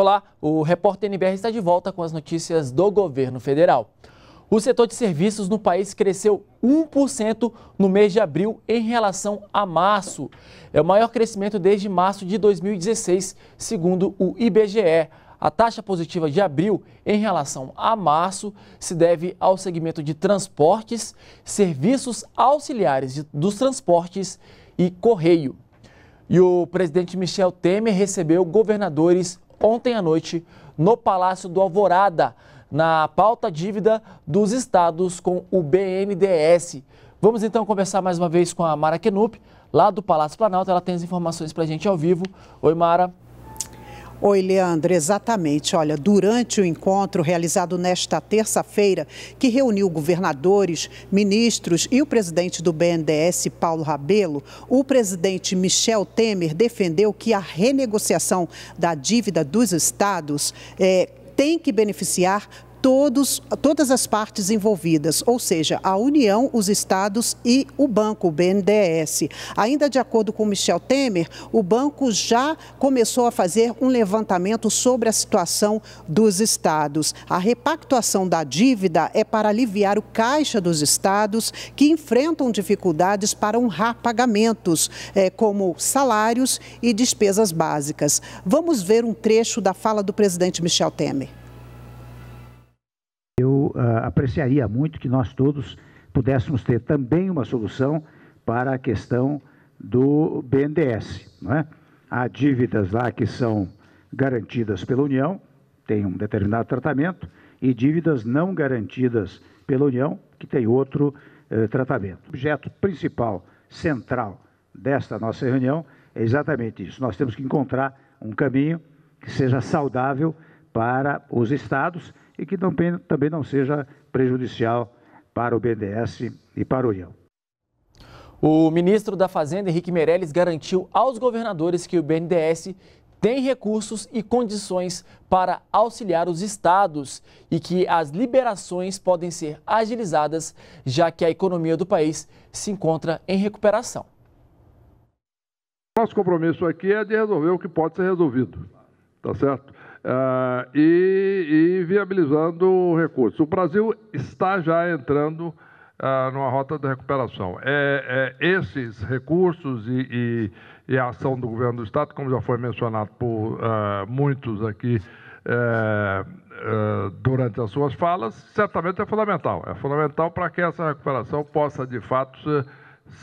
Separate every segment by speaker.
Speaker 1: Olá, o repórter NBR está de volta com as notícias do governo federal. O setor de serviços no país cresceu 1% no mês de abril em relação a março. É o maior crescimento desde março de 2016, segundo o IBGE. A taxa positiva de abril em relação a março se deve ao segmento de transportes, serviços auxiliares dos transportes e correio. E o presidente Michel Temer recebeu governadores ontem à noite no Palácio do Alvorada, na pauta dívida dos estados com o BNDES. Vamos então conversar mais uma vez com a Mara Kenup, lá do Palácio Planalto. Ela tem as informações para a gente ao vivo.
Speaker 2: Oi, Mara. Oi, Leandro, exatamente. Olha, durante o encontro realizado nesta terça-feira, que reuniu governadores, ministros e o presidente do BNDES, Paulo Rabelo, o presidente Michel Temer defendeu que a renegociação da dívida dos estados é, tem que beneficiar todos, todas as partes envolvidas, ou seja, a União, os estados e o banco, o BNDES. Ainda de acordo com Michel Temer, o banco já começou a fazer um levantamento sobre a situação dos estados. A repactuação da dívida é para aliviar o caixa dos estados que enfrentam dificuldades para honrar pagamentos, eh, como salários e despesas básicas. Vamos ver um trecho da fala do presidente Michel Temer
Speaker 3: apreciaria muito que nós todos pudéssemos ter também uma solução para a questão do BNDES. Não é? Há dívidas lá que são garantidas pela União, tem um determinado tratamento, e dívidas não garantidas pela União, que tem outro eh, tratamento. O objeto principal, central desta nossa reunião é exatamente isso. Nós temos que encontrar um caminho que seja saudável para os estados e que também, também não seja prejudicial para o BDS e para o União.
Speaker 1: O ministro da Fazenda, Henrique Meirelles, garantiu aos governadores que o BNDES tem recursos e condições para auxiliar os estados e que as liberações podem ser agilizadas, já que a economia do país se encontra em recuperação.
Speaker 4: Nosso compromisso aqui é de resolver o que pode ser resolvido tá certo? Uh, e, e, viabilizando recursos O Brasil está já entrando uh, numa rota de recuperação. É, é esses recursos e, e, e, a ação do governo do Estado, como já foi mencionado por uh, muitos aqui eh, eh, durante as suas falas, certamente é fundamental. É fundamental para que essa recuperação possa, de fato, se,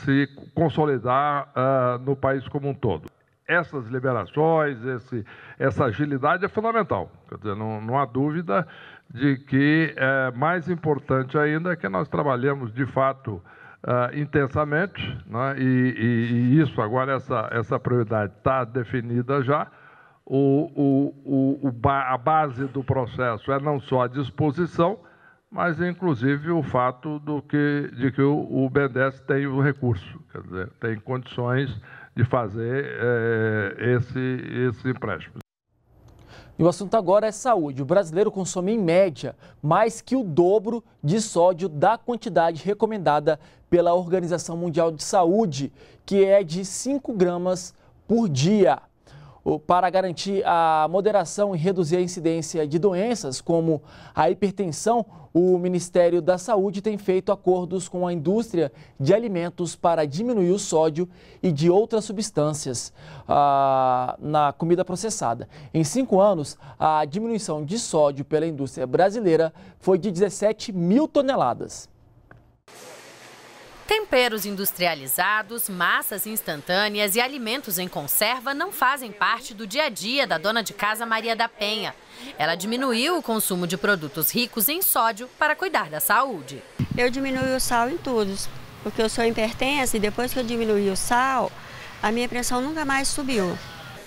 Speaker 4: se consolidar no país como um todo essas liberações, esse, essa agilidade é fundamental. Dizer, não, não, há dúvida de que é mais importante ainda é que nós trabalhemos de fato uh, intensamente, né? e, e, e, isso agora, essa, essa prioridade está definida já. O, o, o, a base do processo é não só a disposição, mas inclusive o fato do que, de que o, o BNDES tem o recurso, quer dizer, tem condições de fazer é, esse, esse empréstimo.
Speaker 1: E o assunto agora é saúde. O brasileiro consome, em média, mais que o dobro de sódio da quantidade recomendada pela Organização Mundial de Saúde, que é de 5 gramas por dia para garantir a moderação e reduzir a incidência de doenças como a hipertensão, o Ministério da Saúde tem feito acordos com a indústria de alimentos para diminuir o sódio e de outras substâncias ah, na comida processada. Em cinco anos, a diminuição de sódio pela indústria brasileira foi de 17 mil toneladas.
Speaker 5: Temperos industrializados, massas instantâneas e alimentos em conserva não fazem parte do dia a dia da dona de casa Maria da Penha. Ela diminuiu o consumo de produtos ricos em sódio para cuidar da saúde. Eu diminui o sal em todos, porque eu sou hipertensa e depois que eu diminuí o sal, a minha pressão nunca mais subiu.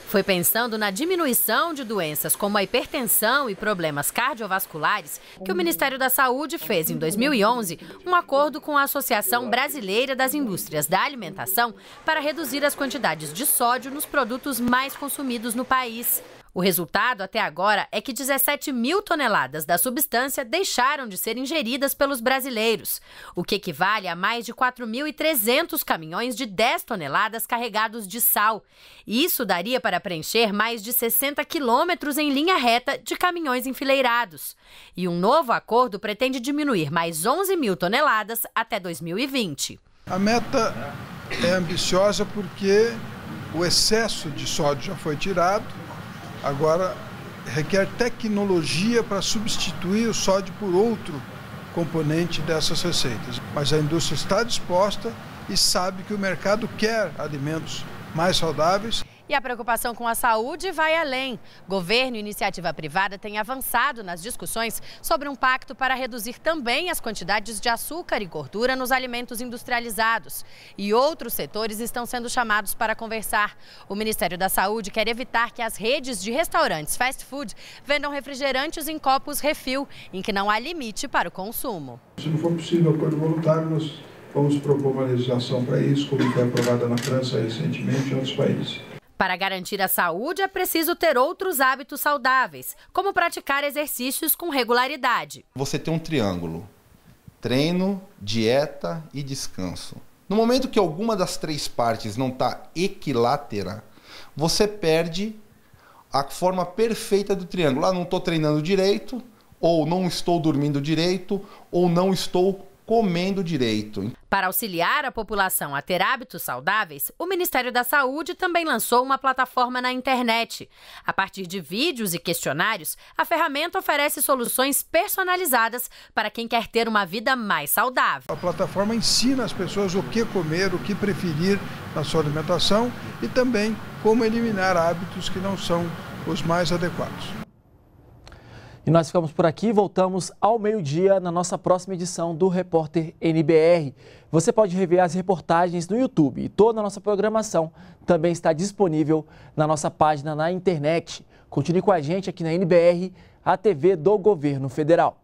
Speaker 5: Foi pensando na diminuição de doenças como a hipertensão e problemas cardiovasculares que o Ministério da Saúde fez em 2011 um acordo com a Associação Brasileira das Indústrias da Alimentação para reduzir as quantidades de sódio nos produtos mais consumidos no país. O resultado até agora é que 17 mil toneladas da substância deixaram de ser ingeridas pelos brasileiros, o que equivale a mais de 4.300 caminhões de 10 toneladas carregados de sal. Isso daria para preencher mais de 60 quilômetros em linha reta de caminhões enfileirados. E um novo acordo pretende diminuir mais 11 mil toneladas até 2020. A
Speaker 3: meta é ambiciosa porque o excesso de sódio já foi tirado Agora, requer tecnologia para substituir o sódio por outro componente dessas receitas. Mas a indústria está disposta e sabe que o mercado quer alimentos mais saudáveis.
Speaker 5: E a preocupação com a saúde vai além. Governo e iniciativa privada têm avançado nas discussões sobre um pacto para reduzir também as quantidades de açúcar e gordura nos alimentos industrializados. E outros setores estão sendo chamados para conversar. O Ministério da Saúde quer evitar que as redes de restaurantes fast food vendam refrigerantes em copos refil, em que não há limite para o consumo.
Speaker 3: Se não for possível, acordo voluntário, nós vamos propor uma legislação para isso, como foi aprovada na França recentemente e em outros países.
Speaker 5: Para garantir a saúde, é preciso ter outros hábitos saudáveis, como praticar exercícios com regularidade.
Speaker 3: Você tem um triângulo: treino, dieta e descanso. No momento que alguma das três partes não está equilátera, você perde a forma perfeita do triângulo. Ah, não estou treinando direito, ou não estou dormindo direito, ou não estou comendo direito.
Speaker 5: Para auxiliar a população a ter hábitos saudáveis, o Ministério da Saúde também lançou uma plataforma na internet. A partir de vídeos e questionários, a ferramenta oferece soluções personalizadas para quem quer ter uma vida mais saudável.
Speaker 3: A plataforma ensina as pessoas o que comer, o que preferir na sua alimentação e também como eliminar hábitos que não são os mais adequados.
Speaker 1: E nós ficamos por aqui, voltamos ao meio-dia na nossa próxima edição do Repórter NBR. Você pode rever as reportagens no YouTube e toda a nossa programação também está disponível na nossa página na internet. Continue com a gente aqui na NBR, a TV do Governo Federal.